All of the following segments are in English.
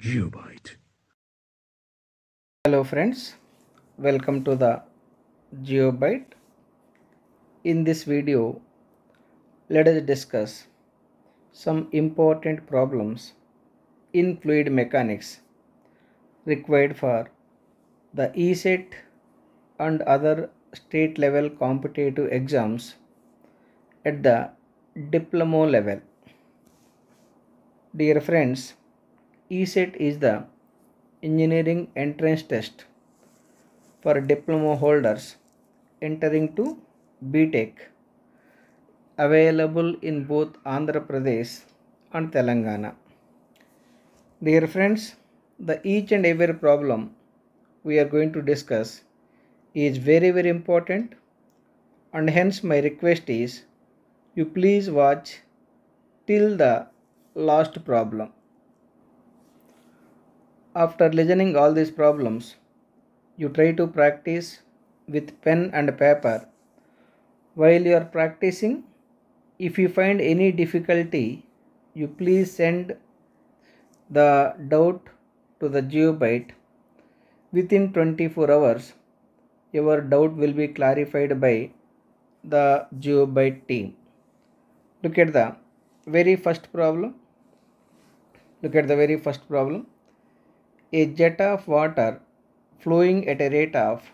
Geobyte. Hello friends, welcome to the Geobyte. In this video, let us discuss some important problems in fluid mechanics required for the ESET and other state level competitive exams at the diploma level. Dear friends, ESET is the engineering entrance test for diploma holders entering to BTech available in both Andhra Pradesh and Telangana. Dear friends, the each and every problem we are going to discuss is very very important and hence my request is you please watch till the last problem after listening all these problems, you try to practice with pen and paper. While you are practicing, if you find any difficulty, you please send the doubt to the geobyte. Within 24 hours, your doubt will be clarified by the geobyte team. Look at the very first problem. Look at the very first problem. A jet of water flowing at a rate of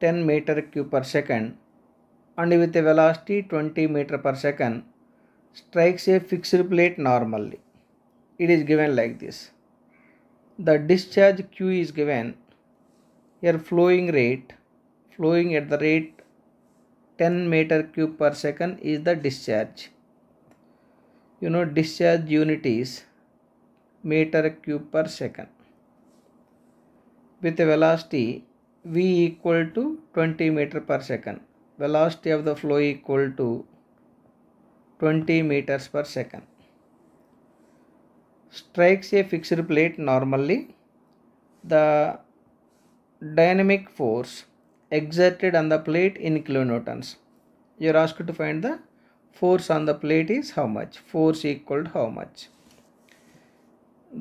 10 meter cube per second and with a velocity 20 meter per second strikes a fixed plate normally. It is given like this. The discharge Q is given. Here flowing rate, flowing at the rate 10 meter cube per second is the discharge. You know discharge unit is meter cube per second with a velocity v equal to 20 meter per second velocity of the flow equal to 20 meters per second strikes a fixed plate normally the dynamic force exerted on the plate in kilonewtons you are asked to find the force on the plate is how much force equal to how much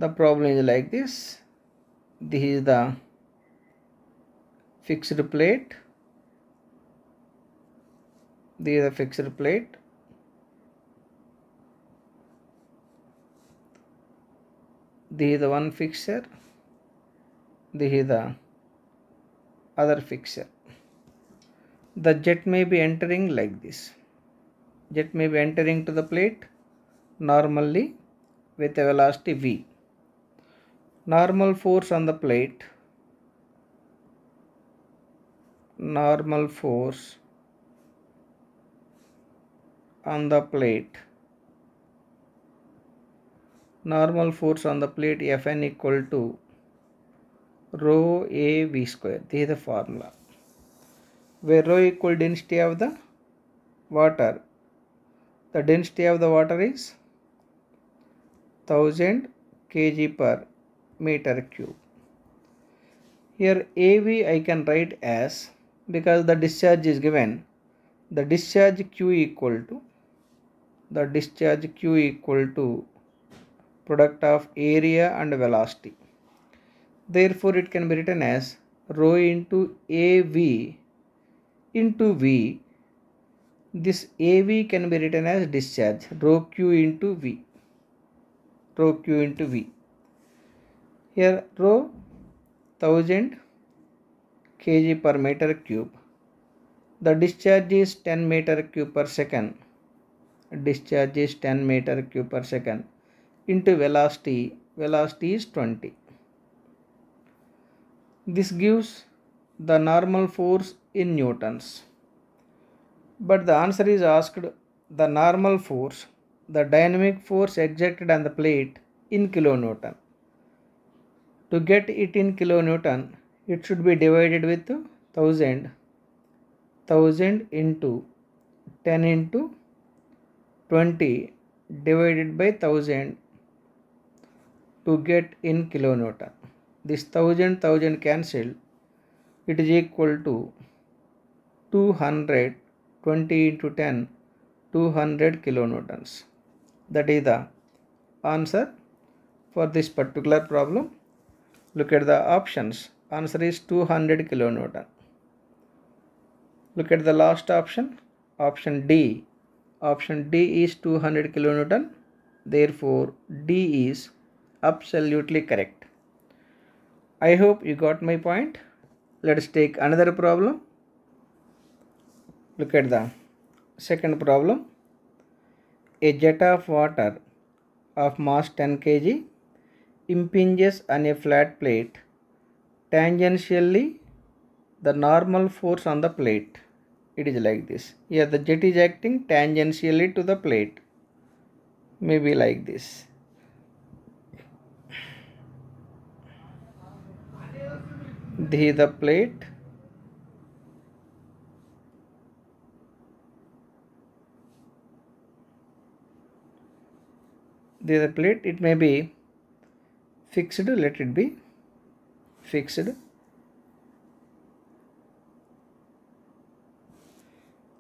the problem is like this this is the fixed plate This is a fixed plate this is the one fixture this is the other fixture the jet may be entering like this jet may be entering to the plate normally with a velocity v normal force on the plate normal force on the plate normal force on the plate Fn equal to rho A V square this is the formula where rho equal density of the water the density of the water is 1000 kg per meter cube here AV I can write as because the discharge is given the discharge q equal to the discharge q equal to product of area and velocity therefore it can be written as rho into av into v this av can be written as discharge rho q into v rho q into v here rho 1000 kg per meter cube. The discharge is 10 meter cube per second. Discharge is 10 meter cube per second into velocity. Velocity is 20. This gives the normal force in newtons. But the answer is asked the normal force, the dynamic force exerted on the plate in kilonewton. To get it in kilonewton, it should be divided with 1000 1000 into 10 into 20 divided by 1000 to get in kilonewton this 1000 1000 cancel it is equal to 200 20 into 10 200 kilonewtons that is the answer for this particular problem look at the options Answer is 200 kilonewton. Look at the last option, option D. Option D is 200 kilonewton. Therefore, D is absolutely correct. I hope you got my point. Let's take another problem. Look at the second problem. A jet of water of mass 10 kg impinges on a flat plate tangentially the normal force on the plate. It is like this. Here the jet is acting tangentially to the plate. Maybe like this. The, the plate. is the plate it may be fixed let it be fixed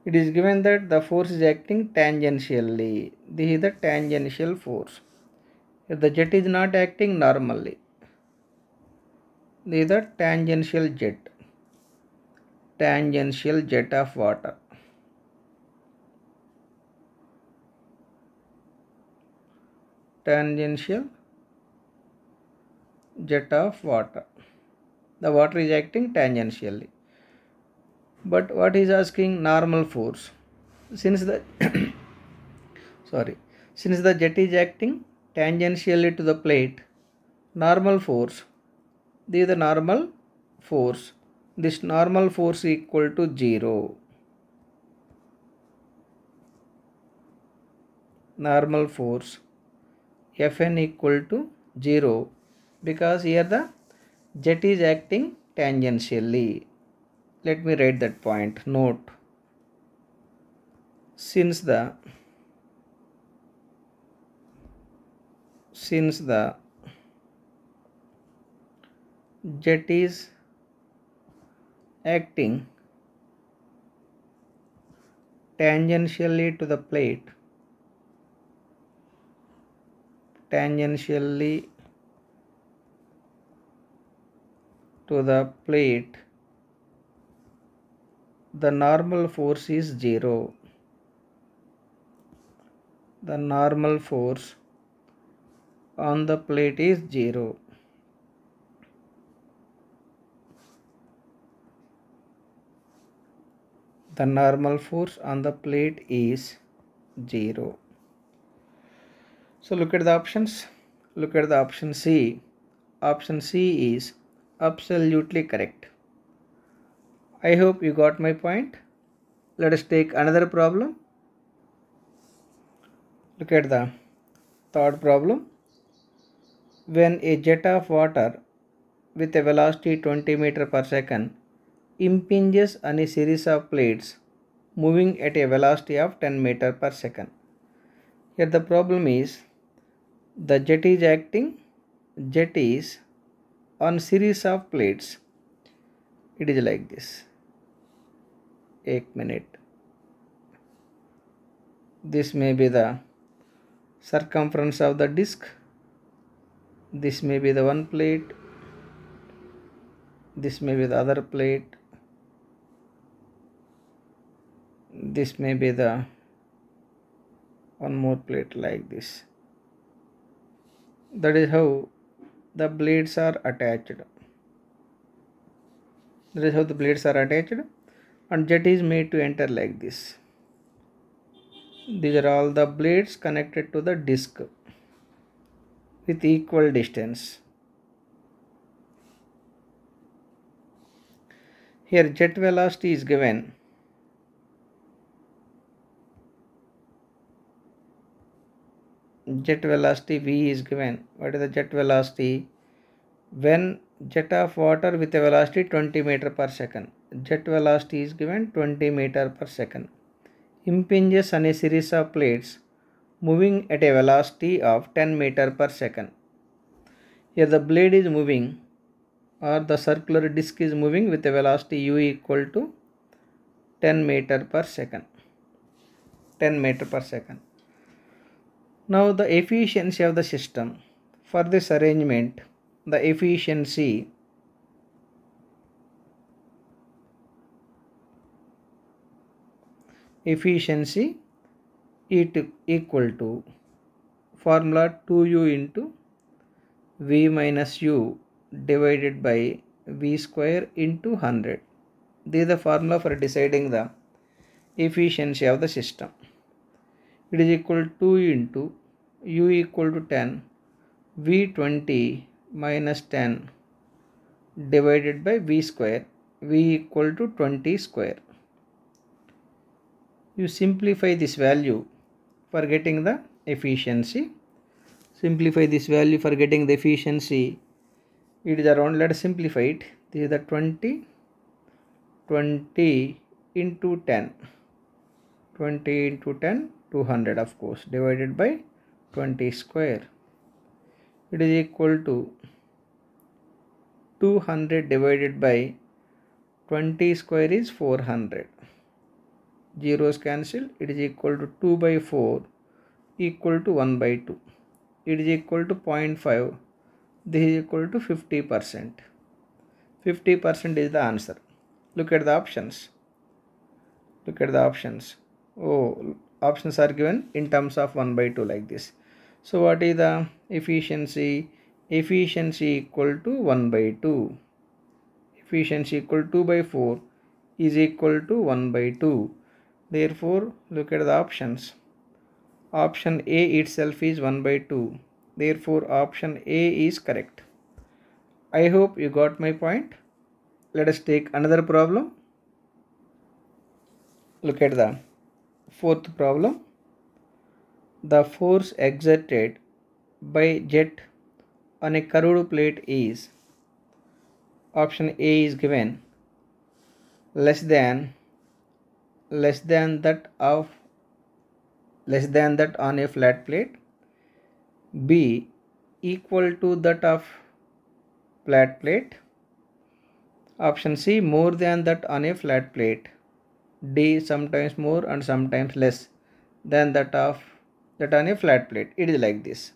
it is given that the force is acting tangentially this is the tangential force if the jet is not acting normally this is the tangential jet tangential jet of water tangential jet of water the water is acting tangentially but what is asking normal force since the sorry since the jet is acting tangentially to the plate normal force this is the normal force this normal force equal to 0 normal force fn equal to 0 because here the jet is acting tangentially. Let me write that point. Note, since the since the jet is acting tangentially to the plate tangentially to the plate, the normal force is 0. The normal force on the plate is 0. The normal force on the plate is 0. So look at the options. Look at the option C. Option C is absolutely correct. I hope you got my point. Let us take another problem. Look at the third problem. When a jet of water with a velocity 20 meter per second impinges on a series of plates moving at a velocity of 10 meter per second. Here the problem is the jet is acting, jet is on series of plates it is like this 8 minute this may be the circumference of the disc this may be the one plate this may be the other plate this may be the one more plate like this that is how the blades are attached that is how the blades are attached and jet is made to enter like this these are all the blades connected to the disc with equal distance here jet velocity is given jet velocity v is given what is the jet velocity when jet of water with a velocity 20 meter per second jet velocity is given 20 meter per second impinges on a series of plates moving at a velocity of 10 meter per second here the blade is moving or the circular disc is moving with a velocity u equal to 10 meter per second 10 meter per second now the efficiency of the system. For this arrangement, the efficiency efficiency it equal to formula 2u into v minus u divided by v square into 100. This is the formula for deciding the efficiency of the system. It is equal to 2 into u equal to 10 v20 minus 10 divided by v square v equal to 20 square you simplify this value for getting the efficiency simplify this value for getting the efficiency it is around let us simplify it this is the 20 20 into 10 20 into 10 200 of course divided by 20 square it is equal to 200 divided by 20 square is 400 zeros cancel it is equal to 2 by 4 equal to 1 by 2 it is equal to 0.5 this is equal to 50 percent 50 percent is the answer look at the options look at the options oh options are given in terms of 1 by 2 like this so what is the efficiency? Efficiency equal to 1 by 2. Efficiency equal to 2 by 4 is equal to 1 by 2. Therefore, look at the options. Option A itself is 1 by 2. Therefore, option A is correct. I hope you got my point. Let us take another problem. Look at the fourth problem. The force exerted by jet on a curved plate is option A is given less than less than that of less than that on a flat plate B equal to that of flat plate option C more than that on a flat plate D sometimes more and sometimes less than that of that on a flat plate. It is like this.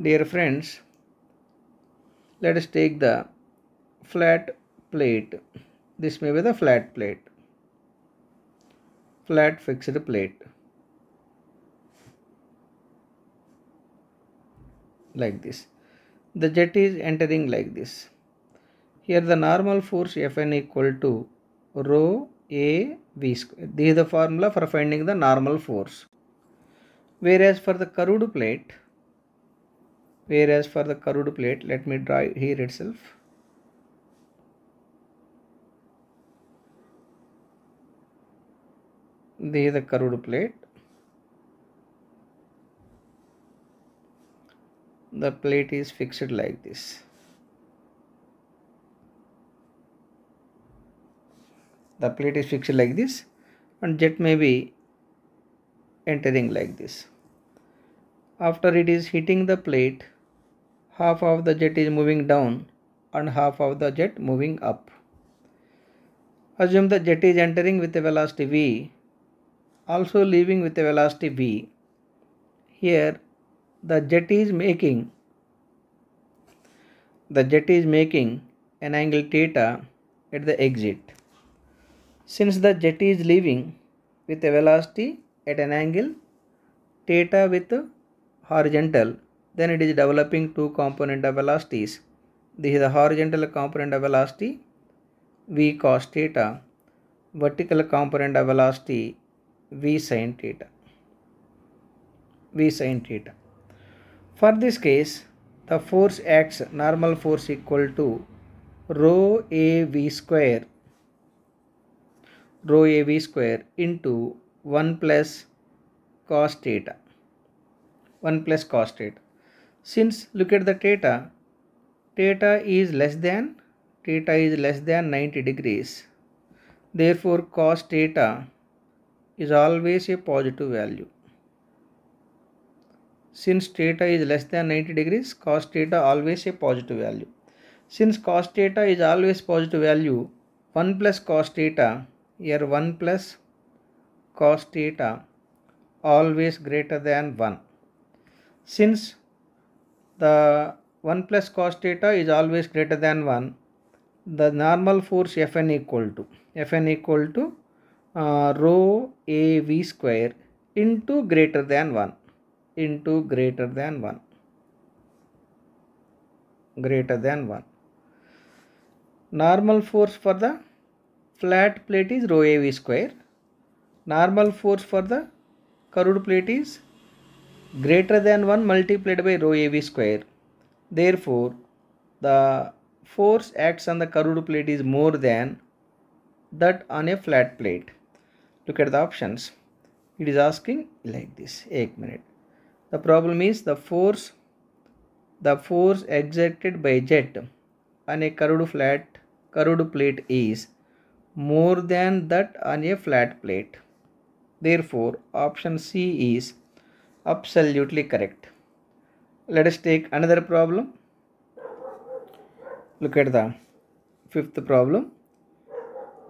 Dear friends, let us take the flat plate. This may be the flat plate. Flat fixed plate. Like this. The jet is entering like this. Here the normal force Fn equal to rho a v square. This is the formula for finding the normal force whereas for the Karud plate whereas for the Karud plate let me draw here itself this is the Karud plate the plate is fixed like this the plate is fixed like this and jet may be entering like this after it is hitting the plate half of the jet is moving down and half of the jet moving up assume the jet is entering with a velocity v also leaving with a velocity v here the jet is making the jet is making an angle theta at the exit since the jet is leaving with a velocity at an angle theta with horizontal then it is developing two component of velocities this is the horizontal component of velocity v cos theta vertical component of velocity v sin theta v sin theta for this case the force acts normal force equal to rho a v square rho a v square into 1 plus cos theta 1 plus cos theta since look at the theta theta is less than theta is less than 90 degrees therefore cos theta is always a positive value since theta is less than 90 degrees cos theta always a positive value since cos theta is always positive value 1 plus cos theta here 1 plus cos theta always greater than 1. Since the 1 plus cos theta is always greater than 1, the normal force Fn equal to Fn equal to uh, rho a v square into greater than 1 into greater than 1 greater than 1. Normal force for the flat plate is rho a v square normal force for the curved plate is greater than 1 multiplied by rho AV square. Therefore, the force acts on the curved plate is more than that on a flat plate. Look at the options. It is asking like this. Eight minute. The problem is the force the force exerted by jet on a curved flat curved plate is more than that on a flat plate. Therefore, option C is absolutely correct. Let us take another problem. Look at the fifth problem.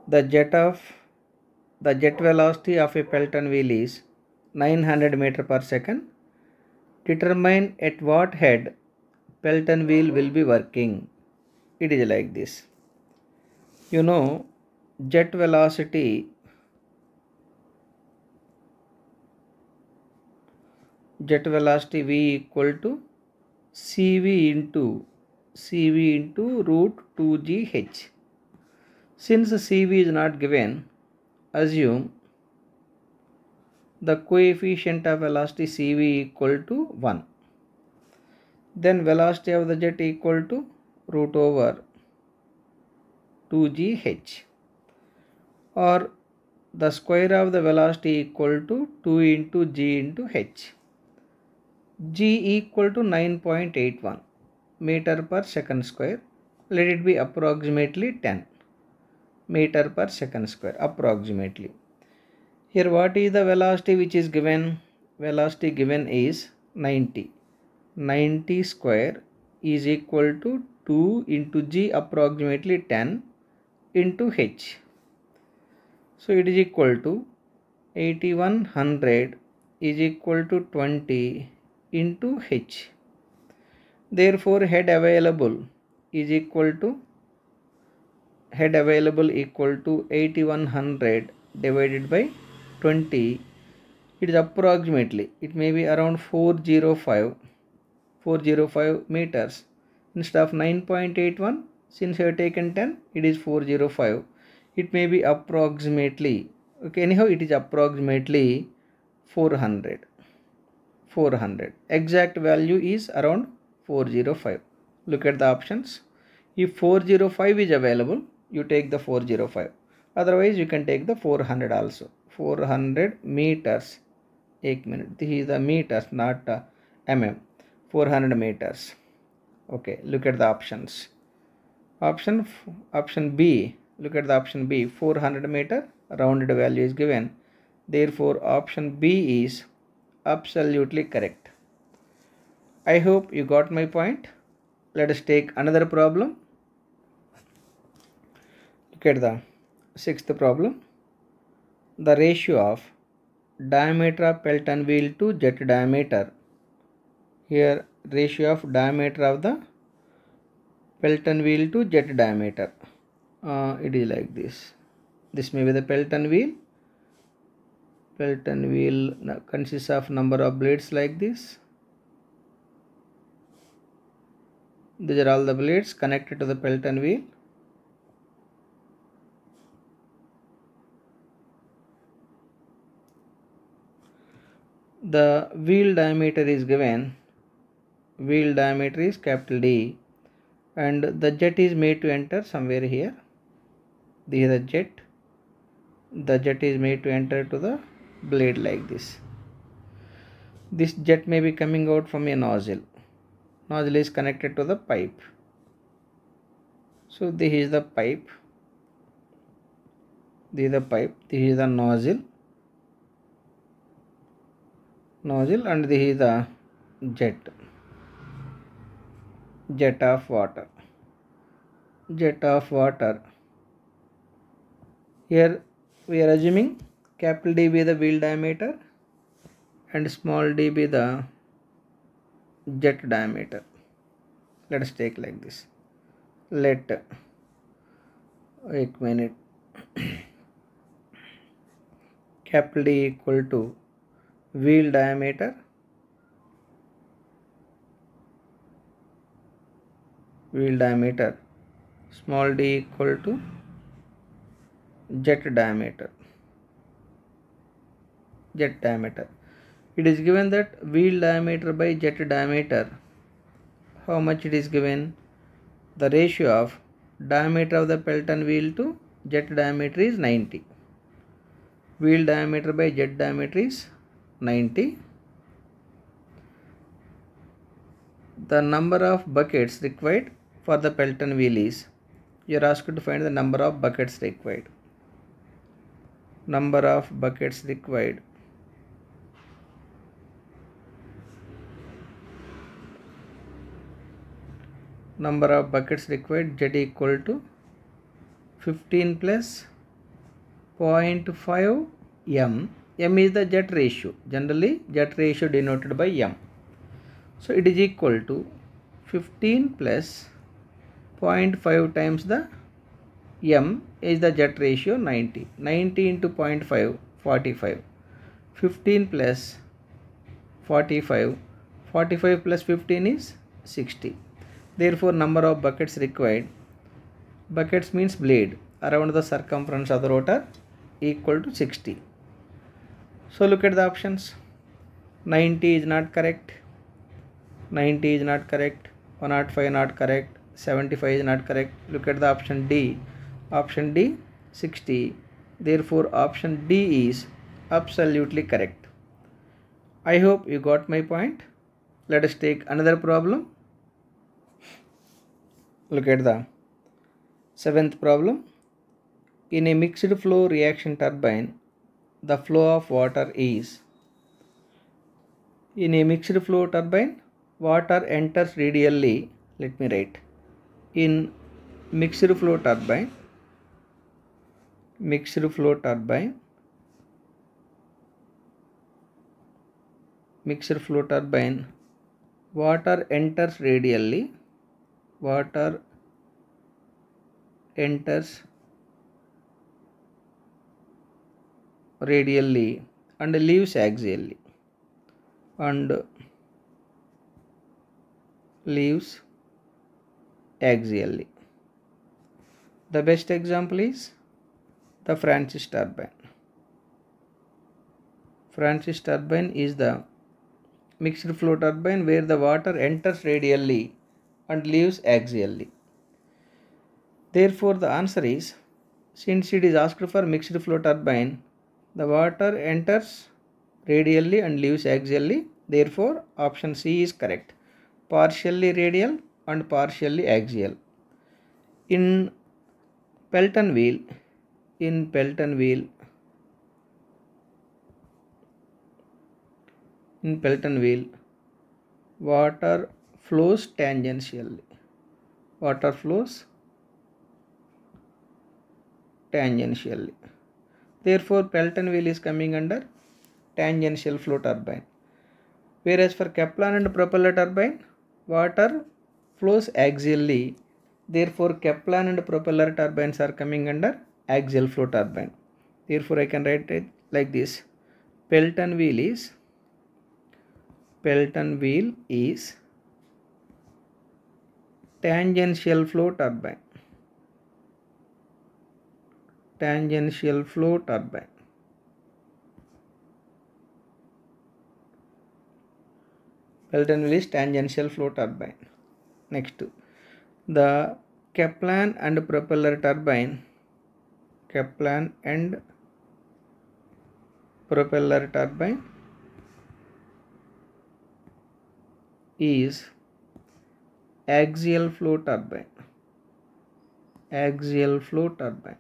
The jet of the jet velocity of a Pelton wheel is 900 meter per second. Determine at what head Pelton wheel will be working. It is like this. You know jet velocity jet velocity v equal to cv into cv into root 2gh since cv is not given assume the coefficient of velocity cv equal to 1 then velocity of the jet equal to root over 2gh or the square of the velocity equal to 2 into g into h g equal to 9.81 meter per second square let it be approximately 10 meter per second square approximately here what is the velocity which is given velocity given is 90 90 square is equal to 2 into g approximately 10 into h so it is equal to 8100 is equal to 20 into h. Therefore, head available is equal to head available equal to 8100 divided by 20 it is approximately it may be around 405 405 meters instead of 9.81 since you have taken 10 it is 405 it may be approximately okay anyhow it is approximately 400 400 exact value is around 405 look at the options if 405 is available you take the 405 otherwise you can take the 400 also 400 meters 8 minute this is the meters not uh, mm 400 meters okay look at the options option option b look at the option b 400 meter rounded value is given therefore option b is absolutely correct. I hope you got my point. Let us take another problem. Look at the sixth problem. The ratio of diameter of Pelton wheel to jet diameter. Here ratio of diameter of the Pelton wheel to jet diameter. Uh, it is like this. This may be the Pelton wheel Pelton wheel consists of number of blades like this. These are all the blades connected to the Pelton wheel. The wheel diameter is given. Wheel diameter is capital D and the jet is made to enter somewhere here. This is the jet. The jet is made to enter to the blade like this. This jet may be coming out from a nozzle. Nozzle is connected to the pipe. So this is the pipe. This is the pipe. This is the nozzle. Nozzle and this is the jet. Jet of water. Jet of water. Here we are assuming capital D be the wheel diameter and small d be the jet diameter let us take like this let wait minute capital D equal to wheel diameter wheel diameter small d equal to jet diameter jet diameter. It is given that wheel diameter by jet diameter. How much it is given? The ratio of diameter of the Pelton wheel to jet diameter is 90. Wheel diameter by jet diameter is 90. The number of buckets required for the Pelton wheel is you are asked to find the number of buckets required. Number of buckets required number of buckets required z equal to 15 plus 0.5 m m is the z ratio generally z ratio denoted by m so it is equal to 15 plus 0.5 times the m is the z ratio 90 90 into 0.5 45 15 plus 45 45 plus 15 is 60 Therefore, number of buckets required, buckets means blade, around the circumference of the rotor equal to 60. So, look at the options. 90 is not correct. 90 is not correct. 105 not correct. 75 is not correct. Look at the option D. Option D 60. Therefore, option D is absolutely correct. I hope you got my point. Let us take another problem look at the seventh problem. In a mixed flow reaction turbine, the flow of water is. In a mixed flow turbine, water enters radially. Let me write. In mixed flow turbine, mixed flow turbine, mixed flow turbine, water enters radially water enters radially and leaves axially and leaves axially. The best example is the Francis turbine. Francis turbine is the mixed flow turbine where the water enters radially and leaves axially. Therefore, the answer is since it is asked for mixed flow turbine, the water enters radially and leaves axially. Therefore, option C is correct. Partially radial and partially axial. In Pelton wheel, in Pelton wheel, in Pelton wheel, water flows tangentially water flows tangentially therefore Pelton wheel is coming under tangential flow turbine whereas for Kaplan and propeller turbine water flows axially therefore Kaplan and propeller turbines are coming under axial flow turbine therefore I can write it like this Pelton wheel is Pelton wheel is tangential flow turbine tangential flow turbine Pelton Willis tangential flow turbine next the Kaplan and propeller turbine Kaplan and propeller turbine is axial flow turbine axial flow turbine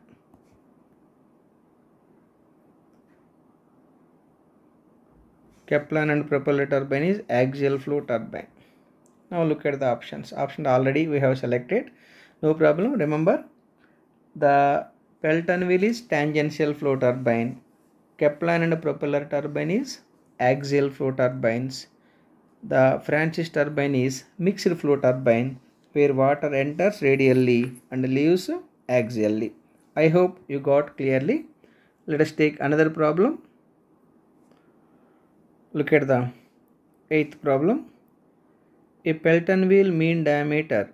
Kaplan and propeller turbine is axial flow turbine now look at the options option already we have selected no problem remember the Pelton wheel is tangential flow turbine Kaplan and propeller turbine is axial flow turbines the Francis turbine is mixed flow turbine where water enters radially and leaves axially. I hope you got clearly. Let us take another problem. Look at the eighth problem. A Pelton wheel mean diameter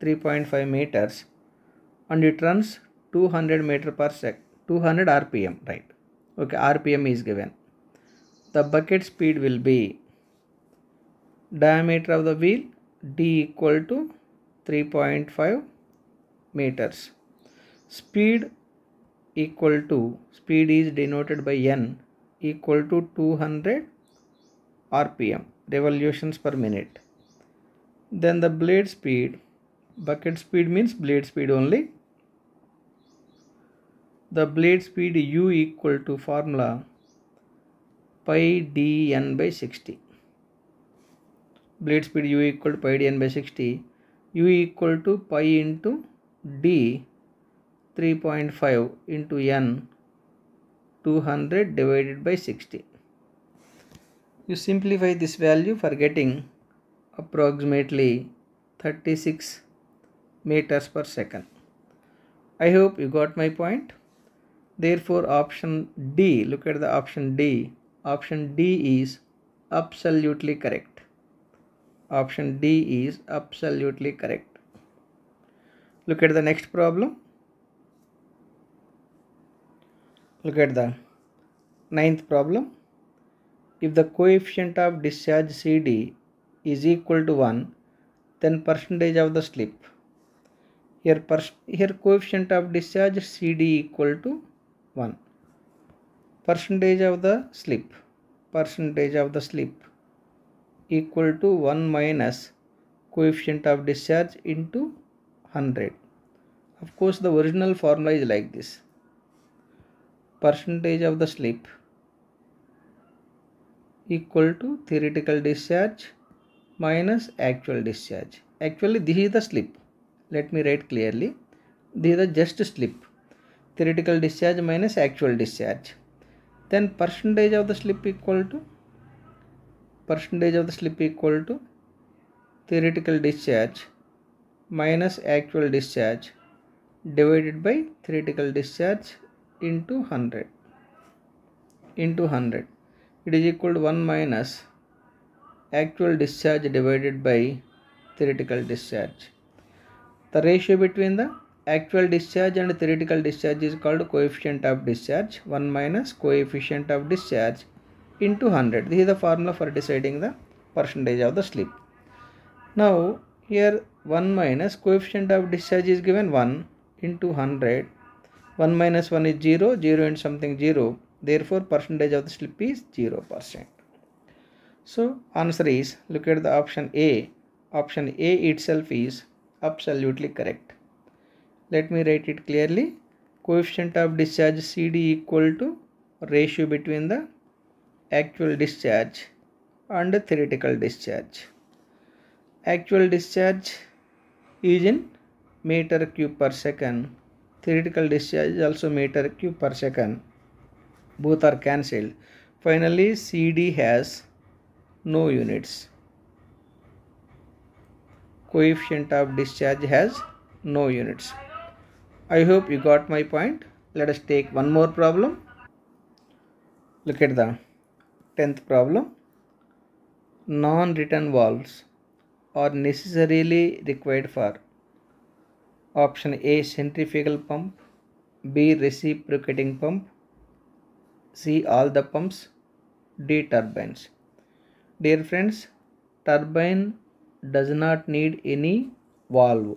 3.5 meters and it runs 200 meter per sec 200 rpm right okay rpm is given the bucket speed will be diameter of the wheel d equal to 3.5 meters speed equal to speed is denoted by n equal to 200 rpm revolutions per minute then the blade speed bucket speed means blade speed only the blade speed u equal to formula pi dn by 60 blade speed u equal to pi dn by 60 u equal to pi into d 3.5 into n 200 divided by 60 you simplify this value for getting approximately 36 meters per second i hope you got my point therefore option d look at the option d option d is absolutely correct Option D is absolutely correct. Look at the next problem. Look at the ninth problem. If the coefficient of discharge CD is equal to 1, then percentage of the slip. Here, here coefficient of discharge CD equal to 1. Percentage of the slip. Percentage of the slip equal to 1 minus coefficient of discharge into 100 of course the original formula is like this percentage of the slip equal to theoretical discharge minus actual discharge actually this is the slip let me write clearly this is the just slip theoretical discharge minus actual discharge then percentage of the slip equal to percentage of the slip equal to theoretical discharge minus actual discharge divided by theoretical discharge into 100 into 100 it is equal to 1 minus actual discharge divided by theoretical discharge the ratio between the actual discharge and theoretical discharge is called coefficient of discharge 1 minus coefficient of discharge into 100 this is the formula for deciding the percentage of the slip now here 1 minus coefficient of discharge is given 1 into 100 1 minus 1 is 0 0 and something 0 therefore percentage of the slip is 0 percent so answer is look at the option a option a itself is absolutely correct let me write it clearly coefficient of discharge cd equal to ratio between the actual discharge and theoretical discharge. Actual discharge is in meter cube per second. Theoretical discharge is also meter cube per second. Both are cancelled. Finally, CD has no units. Coefficient of discharge has no units. I hope you got my point. Let us take one more problem. Look at the 10th problem non-written valves are necessarily required for option A centrifugal pump B reciprocating pump C all the pumps D turbines dear friends turbine does not need any valve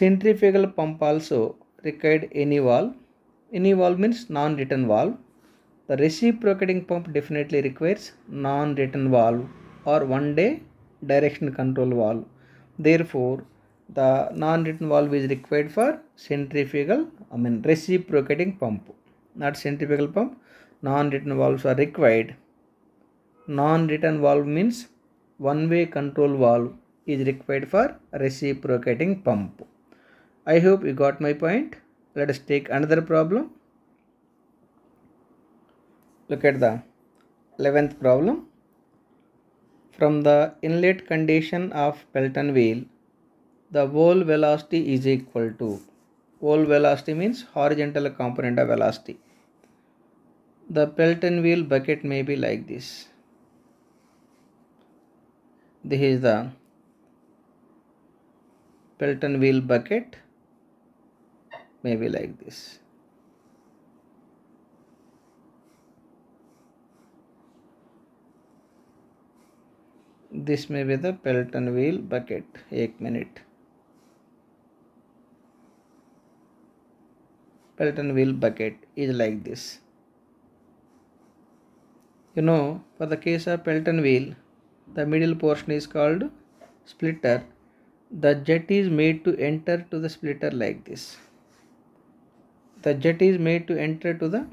centrifugal pump also required any valve any valve means non-written valve the reciprocating pump definitely requires non-return valve or one-day direction control valve. Therefore, the non-return valve is required for centrifugal, I mean reciprocating pump, not centrifugal pump. Non-return valves are required. Non-return valve means one-way control valve is required for reciprocating pump. I hope you got my point. Let us take another problem. Look at the 11th problem. From the inlet condition of Pelton wheel, the wall velocity is equal to wall velocity means horizontal component of velocity. The Pelton wheel bucket may be like this. This is the Pelton wheel bucket, maybe like this. this may be the Pelton wheel bucket. 8 minute. Pelton wheel bucket is like this. You know, for the case of Pelton wheel, the middle portion is called splitter. The jet is made to enter to the splitter like this. The jet is made to enter to the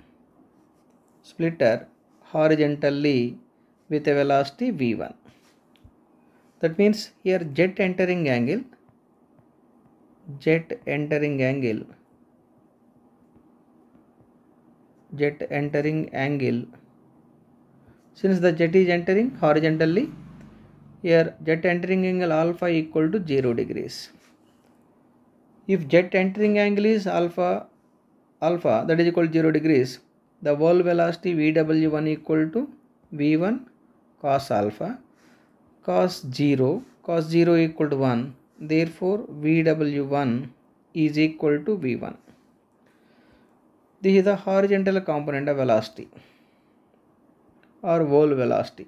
splitter horizontally with a velocity v1 that means here jet entering angle jet entering angle jet entering angle since the jet is entering horizontally here jet entering angle alpha equal to 0 degrees if jet entering angle is alpha alpha that is equal to 0 degrees the wall velocity vw1 equal to v1 cos alpha cos 0 cos 0 equal to 1 therefore vw1 is equal to v1 this is the horizontal component of velocity or wall velocity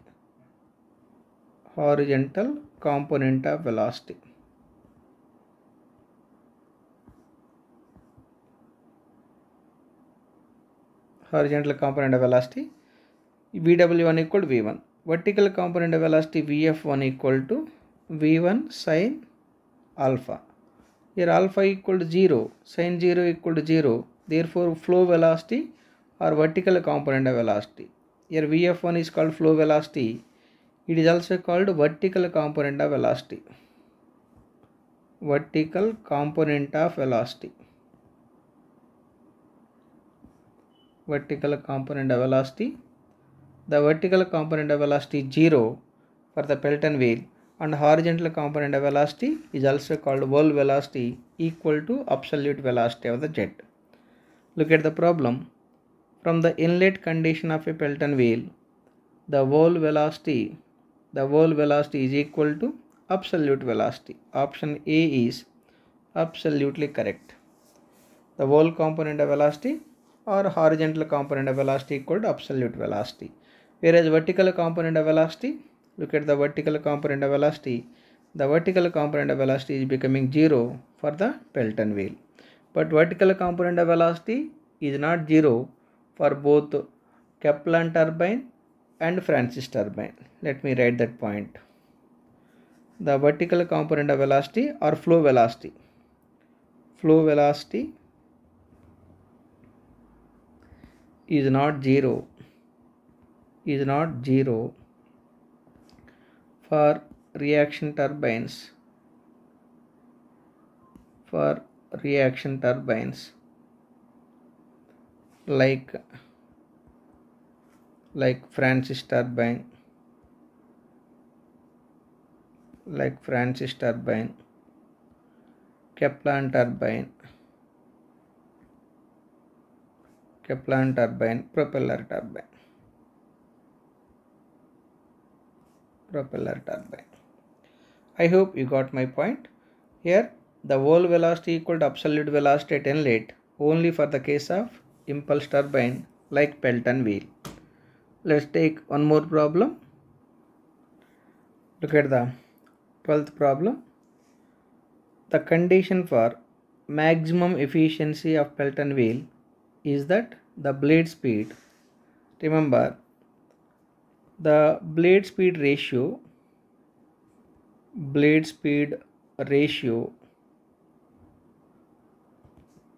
horizontal component of velocity horizontal component of velocity vw1 equal to v1 vertical component velocity VF one equal to V one sine alpha here alpha equal to zero sine zero equal to zero therefore flow velocity or vertical component velocity here VF one is called flow velocity it is also called vertical component of velocity vertical component of velocity vertical component of velocity the vertical component of velocity 0 for the Pelton wheel and horizontal component of velocity is also called wall velocity equal to absolute velocity of the jet. Look at the problem. From the inlet condition of a Pelton wheel, the wall velocity, the wall velocity is equal to absolute velocity. Option A is absolutely correct. The wall component of velocity or horizontal component of velocity equal to absolute velocity whereas vertical component of velocity look at the vertical component of velocity the vertical component of velocity is becoming 0 for the Pelton wheel but vertical component of velocity is not 0 for both Kaplan turbine and Francis turbine let me write that point the vertical component of velocity or flow velocity flow velocity is not 0 is not zero for reaction turbines for reaction turbines like like Francis turbine like Francis turbine Kaplan turbine Kaplan turbine propeller turbine propeller turbine. I hope you got my point. Here the wall velocity equal to absolute velocity at inlet only for the case of impulse turbine like Pelton wheel. Let's take one more problem. Look at the 12th problem. The condition for maximum efficiency of Pelton wheel is that the blade speed remember the blade speed ratio blade speed ratio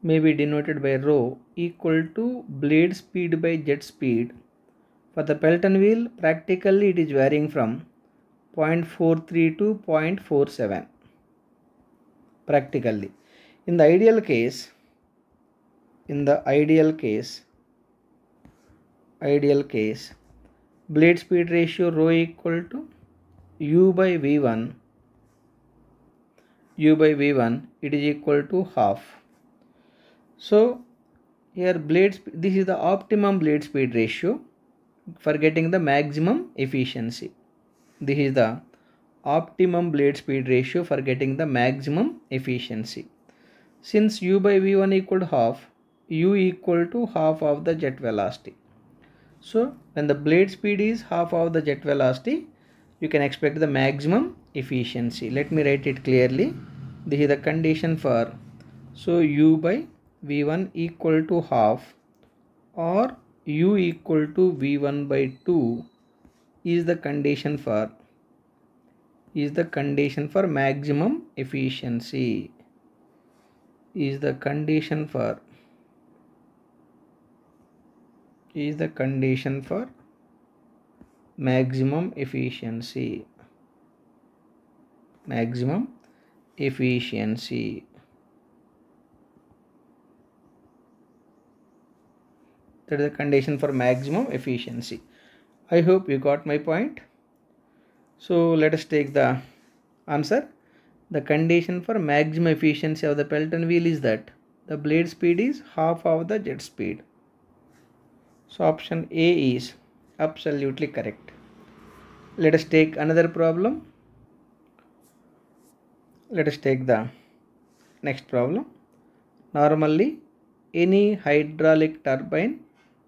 may be denoted by rho equal to blade speed by jet speed for the Pelton wheel practically it is varying from 0.43 to 0.47 practically in the ideal case in the ideal case ideal case blade speed ratio rho equal to u by v1 u by v1 it is equal to half so here blade this is the optimum blade speed ratio for getting the maximum efficiency this is the optimum blade speed ratio for getting the maximum efficiency since u by v1 equal to half u equal to half of the jet velocity so when the blade speed is half of the jet velocity, you can expect the maximum efficiency. Let me write it clearly. This is the condition for so u by v1 equal to half or u equal to v1 by 2 is the condition for is the condition for maximum efficiency is the condition for is the condition for maximum efficiency maximum efficiency that is the condition for maximum efficiency i hope you got my point so let us take the answer the condition for maximum efficiency of the pelton wheel is that the blade speed is half of the jet speed so option A is absolutely correct. Let us take another problem. Let us take the next problem. Normally any hydraulic turbine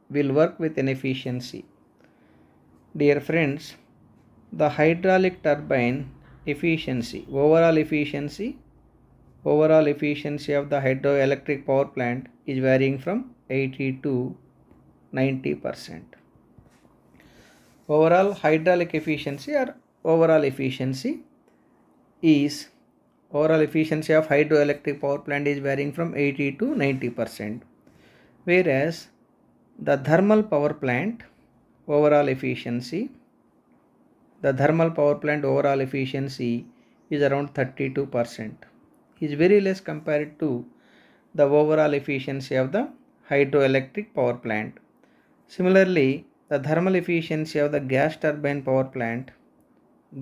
will work with an efficiency. Dear friends, the hydraulic turbine efficiency, overall efficiency, overall efficiency of the hydroelectric power plant is varying from 82 90%. Overall hydraulic efficiency or overall efficiency is overall efficiency of hydroelectric power plant is varying from 80 to 90%. Whereas the thermal power plant overall efficiency the thermal power plant overall efficiency is around 32% is very less compared to the overall efficiency of the hydroelectric power plant Similarly, the thermal efficiency of the gas turbine power plant,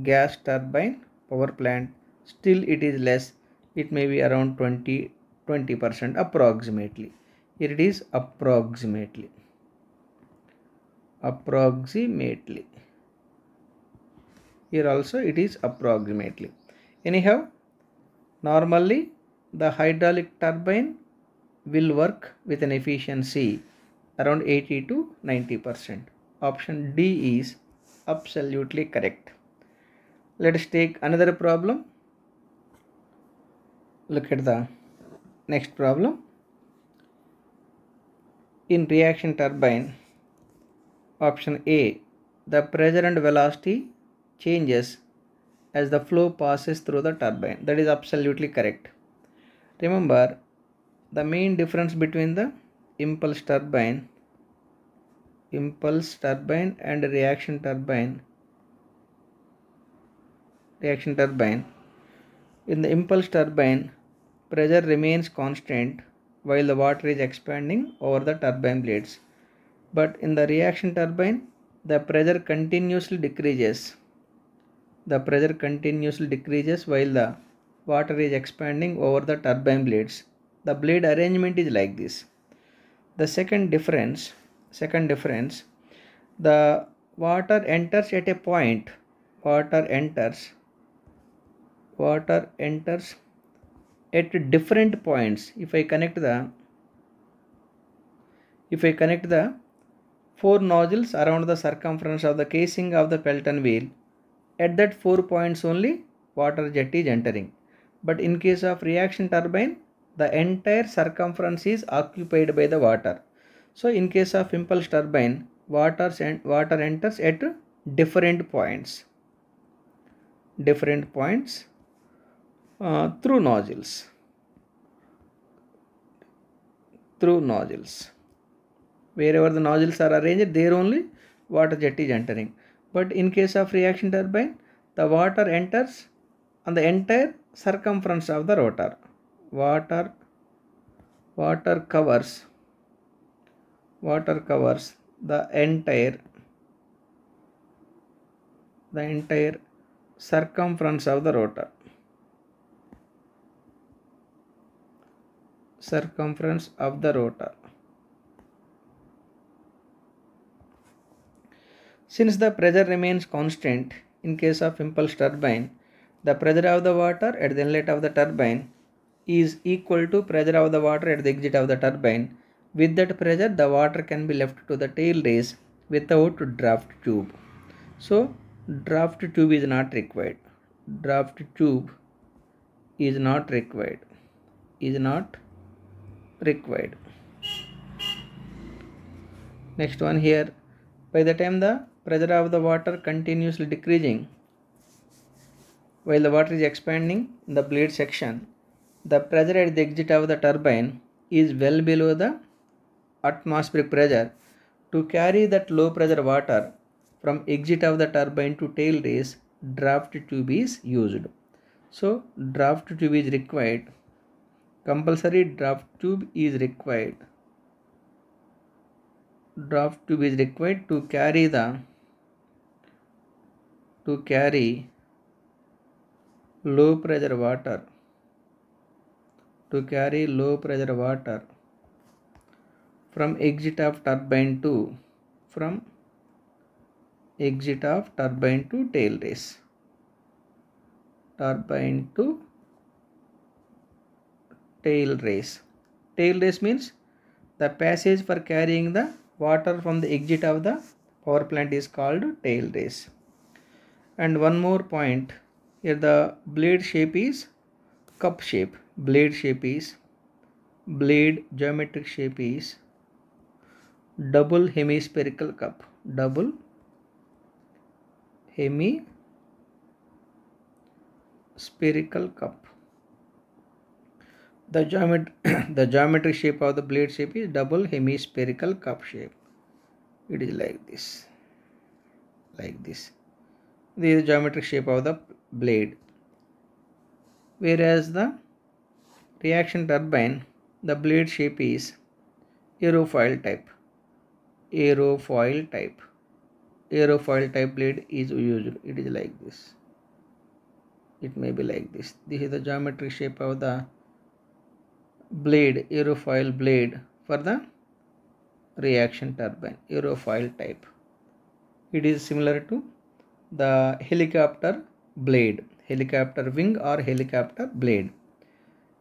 gas turbine power plant, still it is less. It may be around 20 20% approximately. Here it is approximately. Approximately. Here also it is approximately. Anyhow, normally the hydraulic turbine will work with an efficiency around 80 to 90 percent. Option D is absolutely correct. Let us take another problem. Look at the next problem. In reaction turbine, option A, the pressure and velocity changes as the flow passes through the turbine. That is absolutely correct. Remember, the main difference between the impulse turbine impulse turbine and reaction turbine reaction turbine in the impulse turbine pressure remains constant while the water is expanding over the turbine blades but in the reaction turbine the pressure continuously decreases the pressure continuously decreases while the water is expanding over the turbine blades the blade arrangement is like this the second difference second difference the water enters at a point water enters water enters at different points if I connect the if I connect the four nozzles around the circumference of the casing of the Pelton wheel at that four points only water jet is entering but in case of reaction turbine the entire circumference is occupied by the water. So in case of impulse turbine, water, water enters at different points, different points uh, through nozzles, through nozzles. Wherever the nozzles are arranged, there only water jet is entering. But in case of reaction turbine, the water enters on the entire circumference of the rotor water water covers water covers the entire the entire circumference of the rotor circumference of the rotor since the pressure remains constant in case of impulse turbine the pressure of the water at the inlet of the turbine is equal to pressure of the water at the exit of the turbine. With that pressure, the water can be left to the tail race without draft tube. So, draft tube is not required. Draft tube is not required. Is not required. Next one here. By the time the pressure of the water continuously decreasing, while the water is expanding in the blade section the pressure at the exit of the turbine is well below the atmospheric pressure to carry that low pressure water from exit of the turbine to tail race draft tube is used so draft tube is required compulsory draft tube is required draft tube is required to carry the to carry low pressure water to carry low pressure water from exit of turbine to from exit of turbine to tail race turbine to tail race tail race means the passage for carrying the water from the exit of the power plant is called tail race and one more point here the blade shape is cup shape blade shape is blade geometric shape is double hemispherical cup double hemi spherical cup the geomet the geometric shape of the blade shape is double hemispherical cup shape it is like this like this this is the geometric shape of the blade whereas the reaction turbine, the blade shape is aerofoil type. Aerofoil type. Aerofoil type blade is used. It is like this. It may be like this. This is the geometric shape of the blade, aerofoil blade for the reaction turbine, aerofoil type. It is similar to the helicopter blade, helicopter wing or helicopter blade.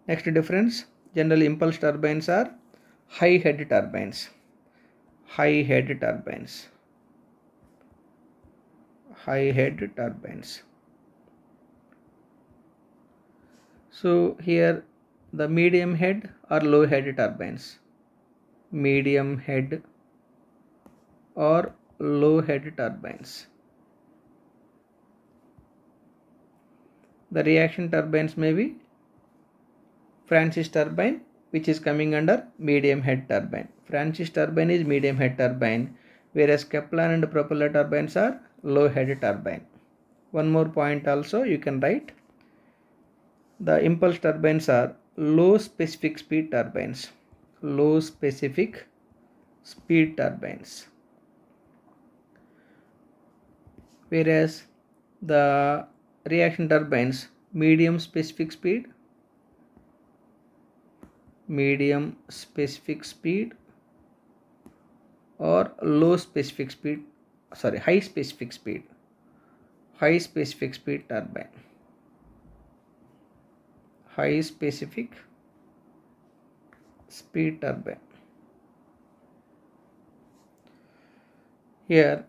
Next difference, generally impulse turbines are high head turbines. High head turbines. High head turbines. So here the medium head or low head turbines. Medium head or low head turbines. The reaction turbines may be Francis turbine which is coming under medium head turbine. Francis turbine is medium head turbine whereas Kepler and propeller turbines are low head turbine. One more point also you can write. The impulse turbines are low specific speed turbines. Low specific speed turbines. Whereas the reaction turbines medium specific speed medium specific speed or low specific speed sorry high specific speed high specific speed turbine high specific speed turbine here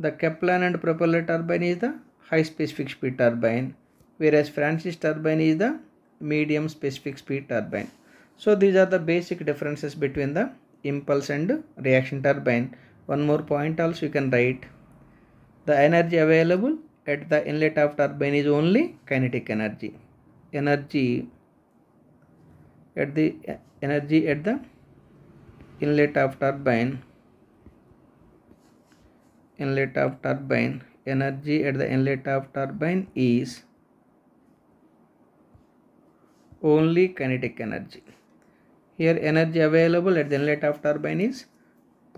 the Kaplan and propeller turbine is the high specific speed turbine whereas Francis turbine is the medium specific speed turbine so these are the basic differences between the impulse and reaction turbine. One more point also you can write. The energy available at the inlet of turbine is only kinetic energy. Energy at the energy at the inlet of turbine inlet of turbine energy at the inlet of turbine is only kinetic energy here energy available at the inlet of turbine is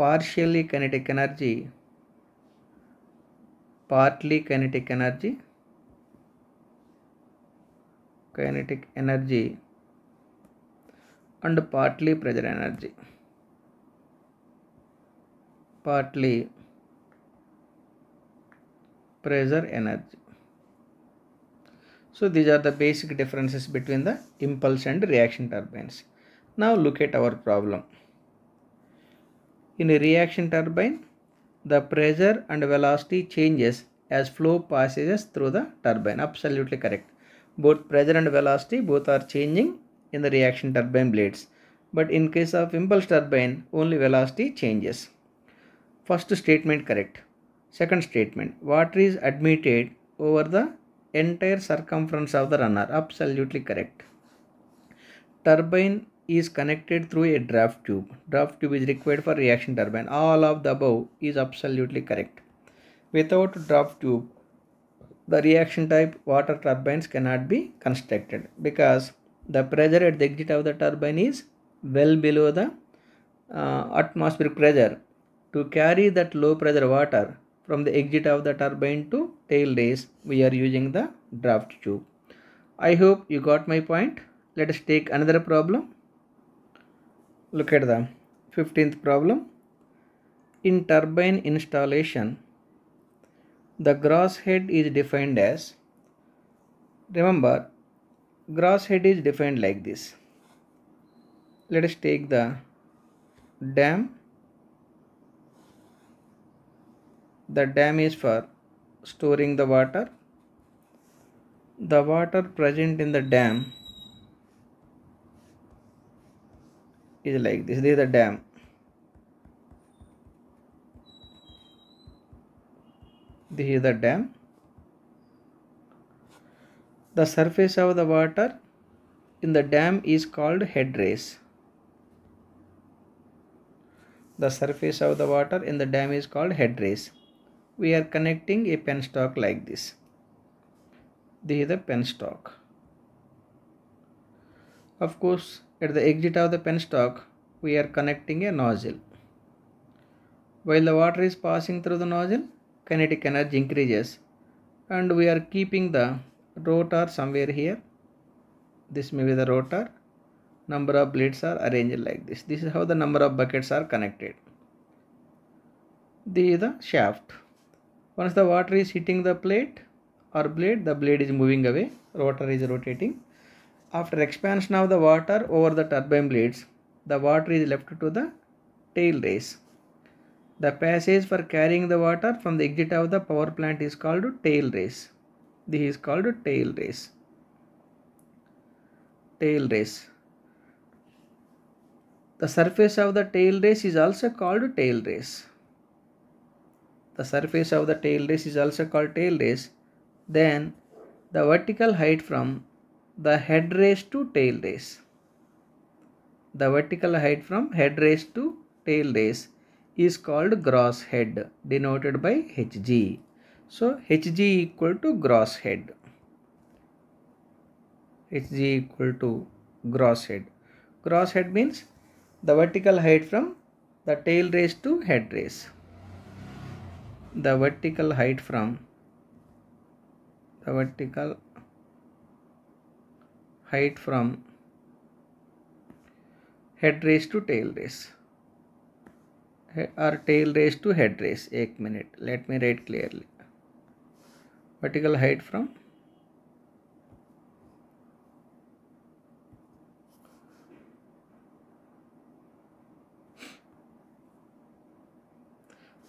partially kinetic energy, partly kinetic energy, kinetic energy and partly pressure energy. Partly pressure energy. So these are the basic differences between the impulse and reaction turbines. Now look at our problem. In a reaction turbine, the pressure and velocity changes as flow passes through the turbine. Absolutely correct. Both pressure and velocity both are changing in the reaction turbine blades. But in case of impulse turbine, only velocity changes. First statement correct. Second statement, water is admitted over the entire circumference of the runner. Absolutely correct. Turbine is connected through a draft tube. Draft tube is required for reaction turbine. All of the above is absolutely correct. Without draft tube, the reaction type water turbines cannot be constructed because the pressure at the exit of the turbine is well below the uh, atmospheric pressure. To carry that low pressure water from the exit of the turbine to tail race, we are using the draft tube. I hope you got my point. Let us take another problem look at the 15th problem in turbine installation the gross head is defined as remember gross head is defined like this let us take the dam the dam is for storing the water the water present in the dam is like this this is a dam this is the dam the surface of the water in the dam is called headrace the surface of the water in the dam is called headrace we are connecting a penstock like this this is the penstock of course at the exit of the penstock, we are connecting a nozzle. While the water is passing through the nozzle, kinetic energy increases and we are keeping the rotor somewhere here. This may be the rotor. Number of blades are arranged like this. This is how the number of buckets are connected. This is the shaft. Once the water is hitting the plate or blade, the blade is moving away. Rotor is rotating after expansion of the water over the turbine blades, the water is left to the tail race. The passage for carrying the water from the exit of the power plant is called tail race. This is called tail race. Tail race. The surface of the tail race is also called tail race. The surface of the tail race is also called tail race. Then the vertical height from the head race to tail race. The vertical height from head race to tail race is called gross head denoted by Hg. So Hg equal to gross head. Hg equal to gross head. Gross head means the vertical height from the tail race to head race. The vertical height from the vertical height from head race to tail race or tail race to head race One minute let me write clearly vertical height from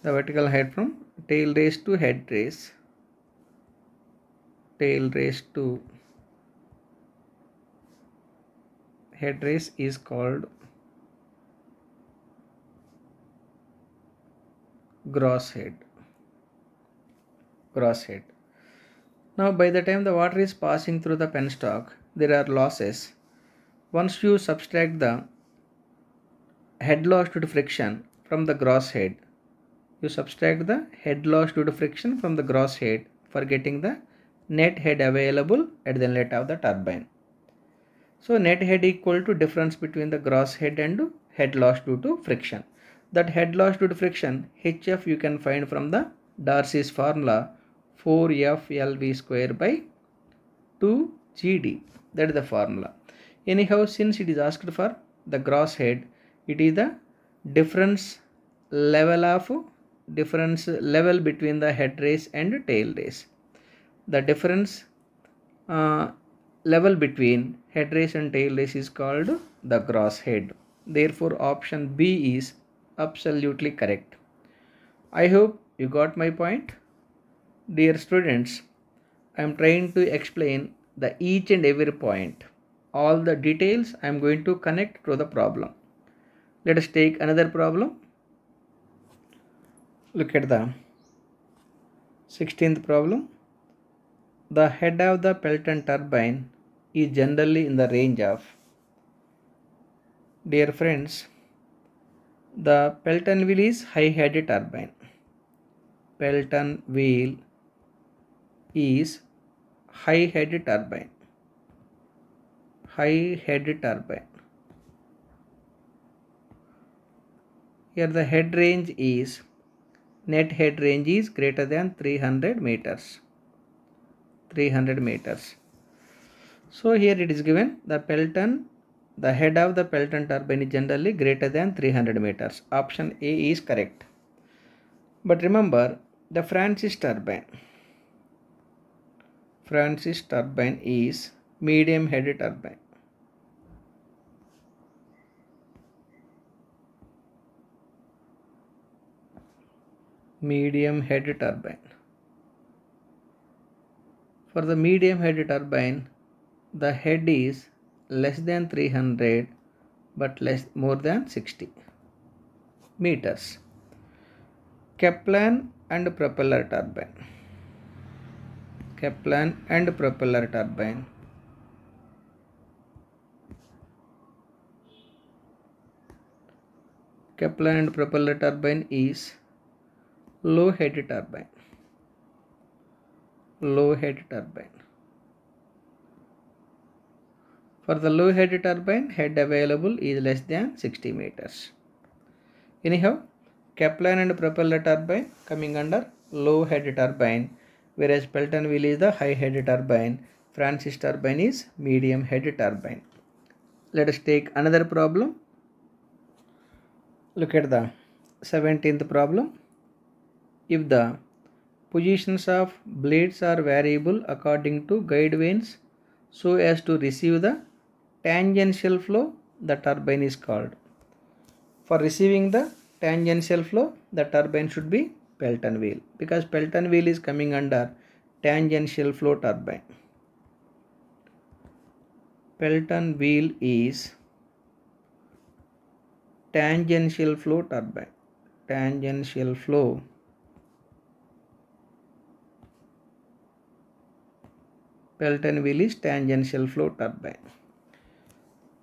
the vertical height from tail race to head race tail race to headrace is called gross head gross head now by the time the water is passing through the penstock there are losses once you subtract the head loss due to friction from the gross head you subtract the head loss due to friction from the gross head for getting the net head available at the inlet of the turbine so net head equal to difference between the gross head and head loss due to friction. That head loss due to friction HF you can find from the Darcy's formula 4FLV square by 2GD that is the formula. Anyhow since it is asked for the gross head it is the difference level of difference level between the head race and tail race. The difference uh, level between head race and tail race is called the gross head. Therefore, option B is absolutely correct. I hope you got my point. Dear students, I am trying to explain the each and every point. All the details I am going to connect to the problem. Let us take another problem. Look at the 16th problem. The head of the Pelton turbine is generally in the range of dear friends the pelton wheel is high headed turbine pelton wheel is high headed turbine high headed turbine here the head range is net head range is greater than 300 meters 300 meters so here it is given the Pelton, the head of the Pelton turbine is generally greater than 300 meters. Option A is correct. But remember the Francis turbine. Francis turbine is medium head turbine. medium head turbine. For the medium head turbine, the head is less than 300 but less more than 60 meters. Kaplan and propeller turbine. Kaplan and propeller turbine. Kaplan and propeller turbine is low head turbine. Low head turbine. For the low head turbine, head available is less than 60 meters. Anyhow, Kaplan and propeller turbine coming under low head turbine, whereas Pelton wheel is the high head turbine. Francis turbine is medium head turbine. Let us take another problem. Look at the 17th problem. If the positions of blades are variable according to guide vanes so as to receive the tangential flow the turbine is called. For receiving the tangential flow the turbine should be Pelton wheel because Pelton wheel is coming under tangential flow turbine. Pelton wheel is tangential flow turbine. Tangential flow Pelton wheel is tangential flow turbine.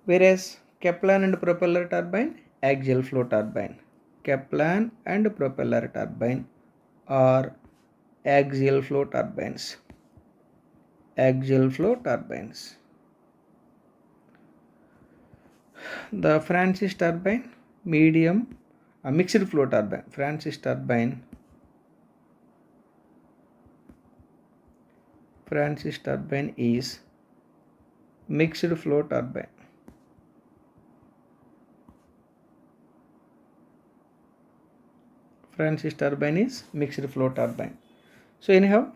whereas Kaplan and propeller turbine, axial flow turbine. Kaplan and propeller turbine are axial flow turbines. Axial flow turbines. The Francis turbine, medium, a mixed flow turbine. Francis turbine, Francis turbine is mixed flow turbine. Francis turbine is mixed flow turbine. So anyhow,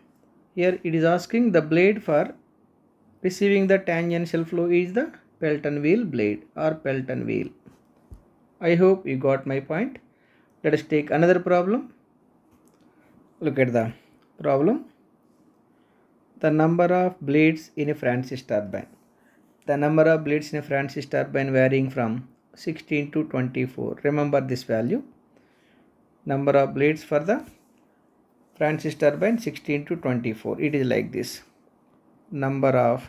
here it is asking the blade for receiving the tangential flow is the Pelton wheel blade or Pelton wheel. I hope you got my point. Let us take another problem. Look at the problem. The number of blades in a Francis turbine. The number of blades in a Francis turbine varying from 16 to 24. Remember this value number of blades for the Francis turbine 16 to 24 it is like this number of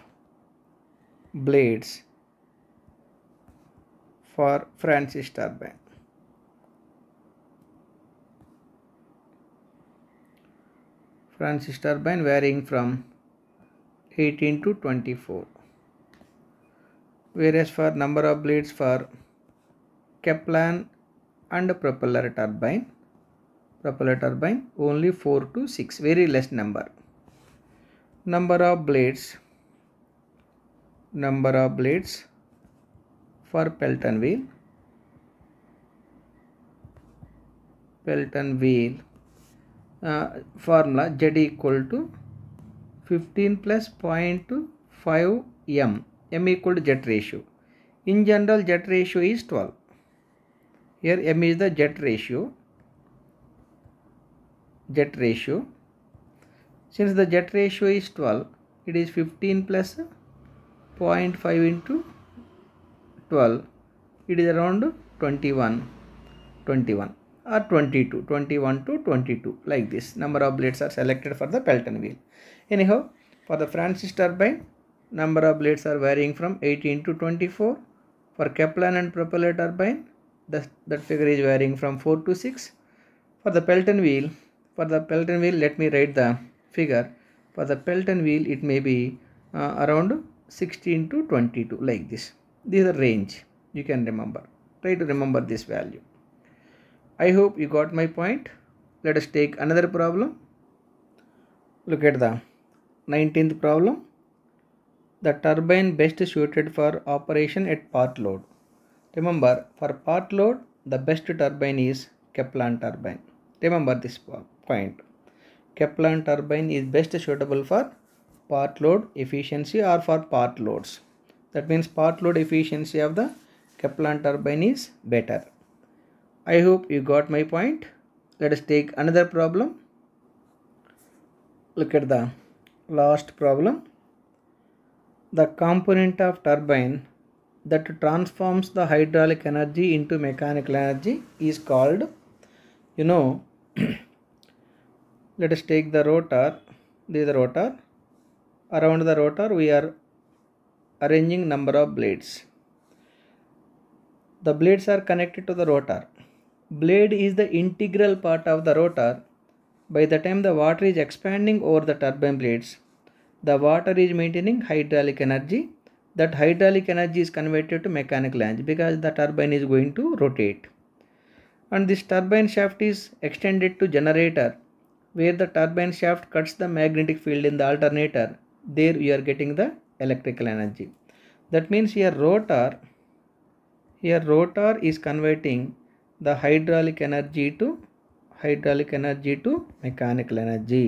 blades for Francis turbine Francis turbine varying from 18 to 24 whereas for number of blades for Kaplan and propeller turbine propeller turbine only 4 to 6 very less number number of blades number of blades for pelton wheel pelton wheel uh, formula z equal to 15 plus 0.5 m m equal to z ratio in general z ratio is 12 here m is the z ratio jet ratio since the jet ratio is 12 it is 15 plus 0.5 into 12 it is around 21 21 or 22 21 to 22 like this number of blades are selected for the pelton wheel anyhow for the francis turbine number of blades are varying from 18 to 24 for Kaplan and propeller turbine the that figure is varying from 4 to 6 for the Pelton wheel for the Pelton wheel let me write the figure for the Pelton wheel it may be uh, around 16 to 22 like this this is the range you can remember try to remember this value I hope you got my point let us take another problem look at the 19th problem the turbine best suited for operation at part load remember for part load the best turbine is Kaplan turbine remember this part point. Kaplan turbine is best suitable for part load efficiency or for part loads. That means part load efficiency of the Kaplan turbine is better. I hope you got my point. Let us take another problem. Look at the last problem. The component of turbine that transforms the hydraulic energy into mechanical energy is called, you know, let us take the rotor this rotor around the rotor we are arranging number of blades the blades are connected to the rotor blade is the integral part of the rotor by the time the water is expanding over the turbine blades the water is maintaining hydraulic energy that hydraulic energy is converted to mechanical energy because the turbine is going to rotate and this turbine shaft is extended to generator where the turbine shaft cuts the magnetic field in the alternator there you are getting the electrical energy that means your rotor here rotor is converting the hydraulic energy to hydraulic energy to mechanical energy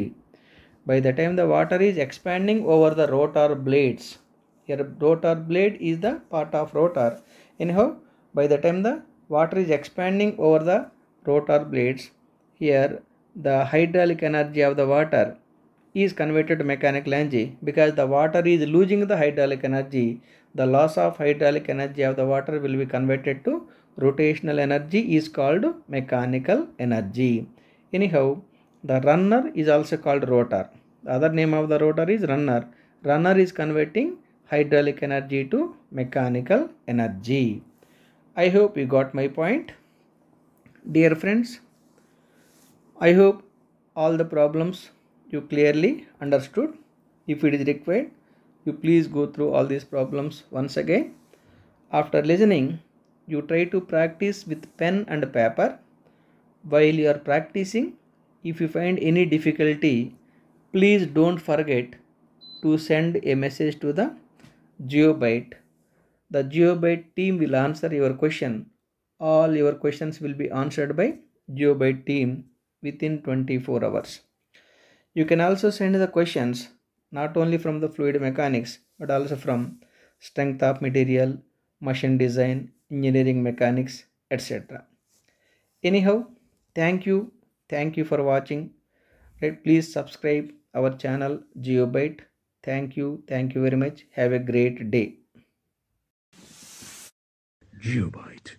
by the time the water is expanding over the rotor blades here rotor blade is the part of rotor anyhow by the time the water is expanding over the rotor blades here the hydraulic energy of the water is converted to mechanical energy because the water is losing the hydraulic energy the loss of hydraulic energy of the water will be converted to rotational energy is called mechanical energy anyhow the runner is also called rotor the other name of the rotor is runner runner is converting hydraulic energy to mechanical energy i hope you got my point dear friends I hope all the problems you clearly understood. If it is required, you please go through all these problems once again. After listening, you try to practice with pen and paper. While you are practicing, if you find any difficulty, please don't forget to send a message to the GeoByte. The GeoByte team will answer your question. All your questions will be answered by GeoByte team within 24 hours. You can also send the questions not only from the fluid mechanics but also from strength of material, machine design, engineering mechanics, etc. Anyhow, thank you. Thank you for watching. Please subscribe our channel GeoByte. Thank you. Thank you very much. Have a great day. GeoByte.